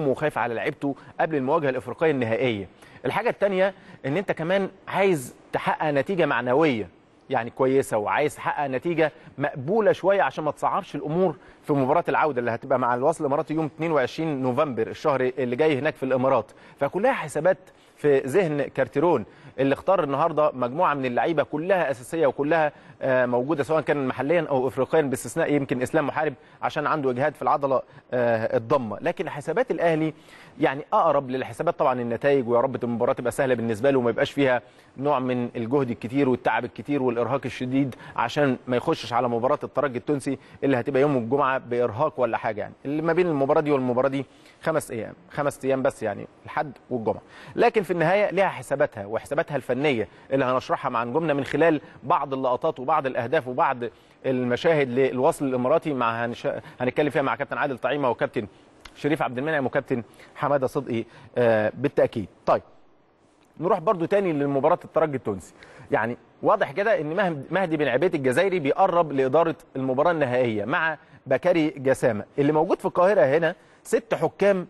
وخايف على لعيبته قبل المواجهه الافريقيه النهائيه الحاجه الثانيه ان انت كمان عايز تحقق نتيجه معنويه يعني كويسه وعايز تحقق نتيجه مقبوله شويه عشان ما تصعبش الامور في مباراه العوده اللي هتبقى مع الوصل الاماراتي يوم 22 نوفمبر الشهر اللي جاي هناك في الامارات فكلها حسابات في ذهن كارتيرون اللي اختار النهارده مجموعه من اللعيبه كلها اساسيه وكلها آه، موجوده سواء كان محليا او افريقيا باستثناء يمكن اسلام محارب عشان عنده اجهاد في العضله آه، الضمه لكن حسابات الاهلي يعني اقرب للحسابات طبعا النتائج ويا رب المباراه تبقى سهله بالنسبه له وما يبقاش فيها نوع من الجهد الكتير والتعب الكتير والارهاق الشديد عشان ما يخشش على مباراه الترجي التونسي اللي هتبقى يوم الجمعه بارهاق ولا حاجه يعني اللي ما بين المباراه دي والمباراه دي خمس ايام خمس ايام بس يعني الحد والجمعه لكن في النهايه ليها حساباتها وحسابات جانباتها الفنيه اللي هنشرحها مع نجومنا من خلال بعض اللقطات وبعض الاهداف وبعض المشاهد للوصل الاماراتي مع هنش... هنتكلم فيها مع كابتن عادل طعيمه وكابتن شريف عبد المنعم وكابتن حماده صدقي آه بالتاكيد طيب نروح برضو تاني لمباراه الترجي التونسي يعني واضح كده ان مهدي بن عبيد الجزائري بيقرب لاداره المباراه النهائيه مع بكري جسامه اللي موجود في القاهره هنا ست حكام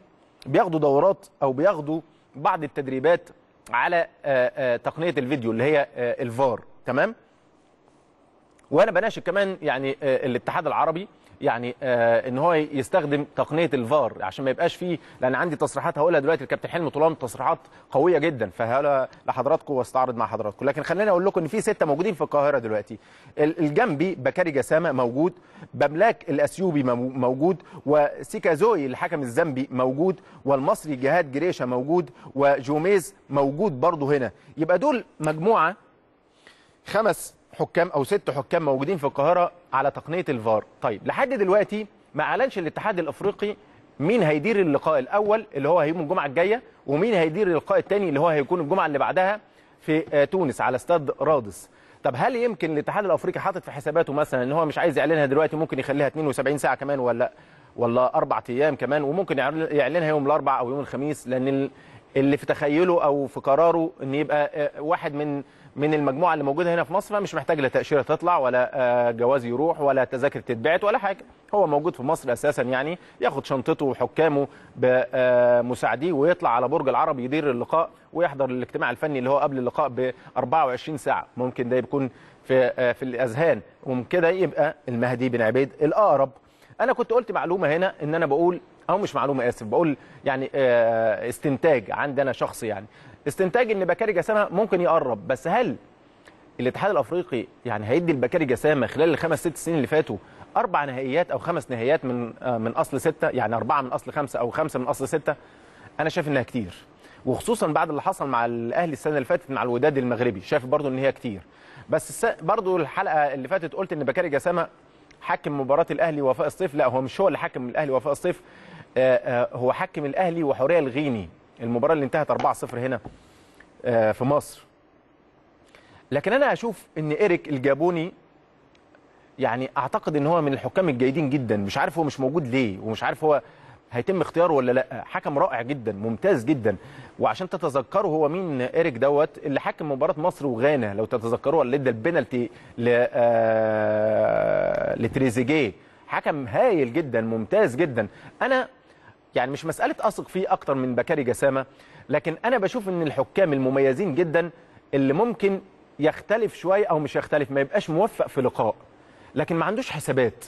بياخدوا دورات او بياخدوا بعض التدريبات على آه، آه، تقنيه الفيديو اللي هي آه، الفار تمام وانا بناشد كمان يعني الاتحاد العربي يعني آه، ان هو يستخدم تقنيه الفار عشان ما يبقاش فيه لان عندي تصريحات هقولها دلوقتي الكابتن حلمي طولان تصريحات قويه جدا فهقولها لحضراتكم واستعرض مع حضراتكم لكن خليني اقول لكم ان في سته موجودين في القاهره دلوقتي الجنبي بكاري جسامه موجود بملاك الاثيوبي موجود وسيكازوي الحكم الزامبي موجود والمصري جهاد جريشه موجود وجوميز موجود برضه هنا يبقى دول مجموعه خمس حكام او ست حكام موجودين في القاهره على تقنيه الفار طيب لحد دلوقتي ما اعلنش الاتحاد الافريقي مين هيدير اللقاء الاول اللي هو هيوم الجمعه الجايه ومين هيدير اللقاء الثاني اللي هو هيكون الجمعه اللي بعدها في آه، تونس على استاد رادس طب هل يمكن الاتحاد الافريقي حاطط في حساباته مثلا ان هو مش عايز يعلنها دلوقتي ممكن يخليها 72 ساعه كمان ولا ولا اربع ايام كمان وممكن يعلنها يوم الاربع او يوم الخميس لان اللي في تخيله او في قراره ان يبقى آه، واحد من من المجموعه اللي موجوده هنا في مصر مش محتاج لا تاشيره تطلع ولا آه، جواز يروح ولا تذاكر تتبعت ولا حاجه هو موجود في مصر اساسا يعني ياخد شنطته وحكامه بمساعديه آه، ويطلع على برج العرب يدير اللقاء ويحضر الاجتماع الفني اللي هو قبل اللقاء ب 24 ساعه ممكن ده يكون في آه، في الاذهان وكده يبقى المهدي بن عبيد الاقرب انا كنت قلت معلومه هنا ان انا بقول او مش معلومه اسف بقول يعني استنتاج عندي انا شخصي يعني استنتاج ان بكاري جسامه ممكن يقرب بس هل الاتحاد الافريقي يعني هيدي لبكاري جسامه خلال الخمس ست سنين اللي فاتوا اربع نهائيات او خمس نهائيات من آه، من اصل سته يعني اربعه من اصل خمسه او خمسه من اصل سته انا شايف انها كتير وخصوصا بعد اللي حصل مع الاهلي السنه اللي فاتت مع الوداد المغربي شايف برضو ان هي كتير بس برضو الحلقه اللي فاتت قلت ان بكاري جسامه حكم مباراه الاهلي وفاء الصيف لا هو مش هو اللي حكم الاهلي وفاء الصيف آه، آه، هو حكم الاهلي وحوريه الغيني المباراه اللي انتهت 4-0 هنا آه، في مصر لكن انا اشوف ان ايريك الجابوني يعني اعتقد ان هو من الحكام الجيدين جدا مش عارف هو مش موجود ليه ومش عارف هو هيتم اختياره ولا لا حكم رائع جدا ممتاز جدا وعشان تتذكروا هو مين ايريك دوت اللي حكم مباراه مصر وغانا لو تتذكروا اللي ادى البنالتي ل آه، لتريزيجيه حكم هايل جدا ممتاز جدا انا يعني مش مساله اثق فيه اكتر من بكاري جسامه لكن انا بشوف ان الحكام المميزين جدا اللي ممكن يختلف شويه او مش يختلف ما يبقاش موفق في لقاء لكن ما عندوش حسابات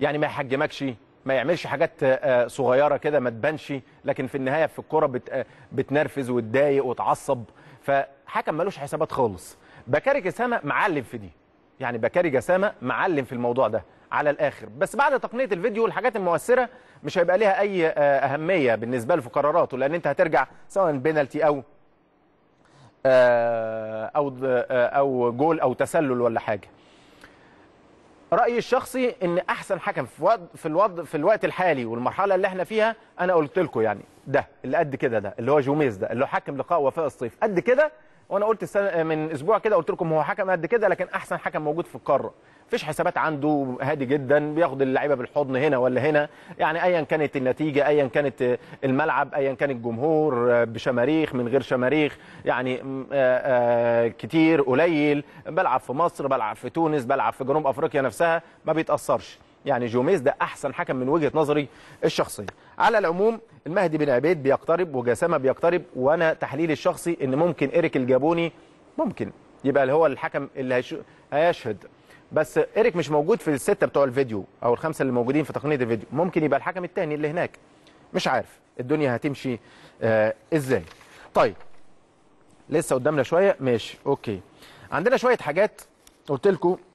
يعني ما يحجمكش ما يعملش حاجات آه، صغيره كده ما تبانش لكن في النهايه في الكوره آه، بتنرفز وتضايق وتعصب فحكم ملوش حسابات خالص بكاري جسامه معلم في دي يعني بكاري جسامه معلم في الموضوع ده على الاخر بس بعد تقنيه الفيديو الحاجات المؤثره مش هيبقى ليها اي آه، اهميه بالنسبه له في قراراته لان انت هترجع سواء بينالتي او آه، او آه، او جول او تسلل ولا حاجه رايي الشخصي ان احسن حكم في وقت في الوضع في الوقت الحالي والمرحله اللي احنا فيها انا قلت لكم يعني ده اللي قد كده ده اللي هو جوميز ده اللي هو حكم لقاء وفاء الصيف قد كده وانا قلت من اسبوع كده قلت لكم هو حكم قد كده لكن احسن حكم موجود في القاره فيش حسابات عنده هادي جدا بياخد اللعيبه بالحضن هنا ولا هنا يعني ايا كانت النتيجه ايا كانت الملعب ايا كان الجمهور بشماريخ من غير شماريخ يعني آه، آه، كتير قليل بلعب في مصر بلعب في تونس بلعب في جنوب افريقيا نفسها ما بيتاثرش يعني جوميز ده احسن حكم من وجهه نظري الشخصيه على العموم المهدي بن عبيد بيقترب وجسامه بيقترب وانا تحليلي الشخصي ان ممكن ايريك الجابوني ممكن يبقى هو الحكم اللي هيشهد بس ايريك مش موجود في السته بتوع الفيديو او الخمسه اللي موجودين في تقنيه الفيديو ممكن يبقى الحكم الثاني اللي هناك مش عارف الدنيا هتمشي آه ازاي طيب لسه قدامنا شويه ماشي اوكي عندنا شويه حاجات قلت لكم